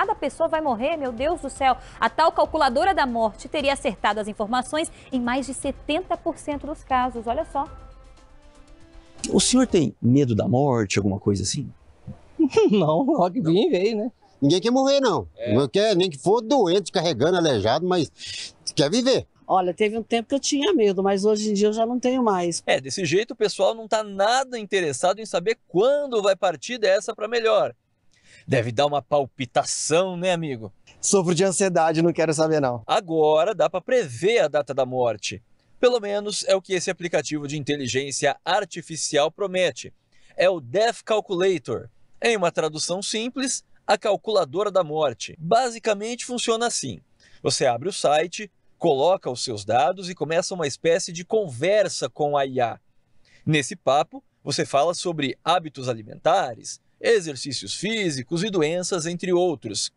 cada pessoa vai morrer, meu Deus do céu. A tal calculadora da morte teria acertado as informações em mais de 70% dos casos, olha só. O senhor tem medo da morte, alguma coisa assim? não, logo que vim veio, né? Ninguém quer morrer, não. É. Não quer, nem que for doente, carregando, aleijado, mas quer viver. Olha, teve um tempo que eu tinha medo, mas hoje em dia eu já não tenho mais. É, desse jeito o pessoal não está nada interessado em saber quando vai partir dessa para melhor. Deve dar uma palpitação, né, amigo? Sofro de ansiedade, não quero saber não. Agora dá para prever a data da morte. Pelo menos é o que esse aplicativo de inteligência artificial promete. É o Death Calculator. Em uma tradução simples, a calculadora da morte. Basicamente funciona assim: você abre o site, coloca os seus dados e começa uma espécie de conversa com a IA. Nesse papo, você fala sobre hábitos alimentares, exercícios físicos e doenças, entre outros.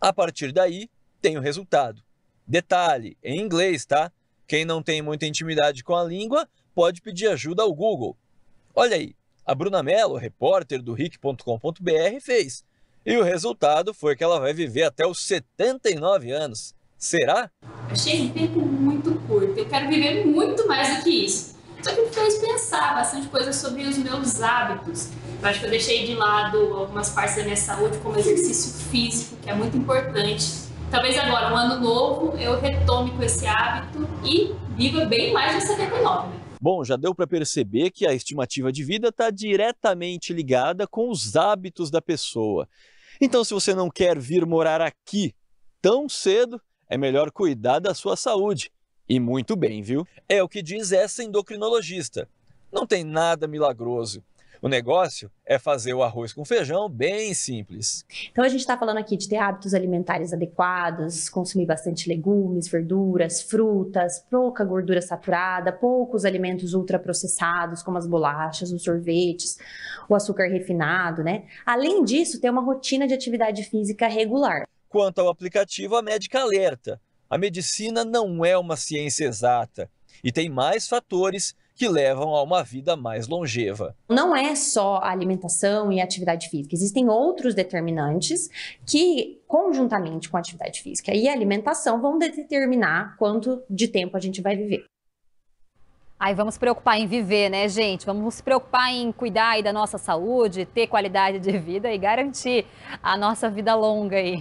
A partir daí, tem o resultado. Detalhe, em inglês, tá? Quem não tem muita intimidade com a língua pode pedir ajuda ao Google. Olha aí, a Bruna Mello, repórter do ric.com.br, fez. E o resultado foi que ela vai viver até os 79 anos. Será? Achei um tempo muito curto. Eu quero viver muito mais do que isso. Só que eu ficar pensar bastante coisa sobre os meus hábitos. Eu acho que eu deixei de lado algumas partes da minha saúde, como exercício físico, que é muito importante. Talvez agora, um ano novo, eu retome com esse hábito e viva bem mais de 79, né? Bom, já deu para perceber que a estimativa de vida está diretamente ligada com os hábitos da pessoa. Então, se você não quer vir morar aqui tão cedo, é melhor cuidar da sua saúde. E muito bem, viu? É o que diz essa endocrinologista. Não tem nada milagroso. O negócio é fazer o arroz com feijão bem simples. Então a gente está falando aqui de ter hábitos alimentares adequados, consumir bastante legumes, verduras, frutas, pouca gordura saturada, poucos alimentos ultraprocessados, como as bolachas, os sorvetes, o açúcar refinado, né? Além disso, ter uma rotina de atividade física regular. Quanto ao aplicativo, a médica alerta. A medicina não é uma ciência exata e tem mais fatores que levam a uma vida mais longeva. Não é só a alimentação e a atividade física, existem outros determinantes que, conjuntamente com a atividade física e a alimentação, vão determinar quanto de tempo a gente vai viver. Aí vamos preocupar em viver, né, gente? Vamos se preocupar em cuidar da nossa saúde, ter qualidade de vida e garantir a nossa vida longa aí.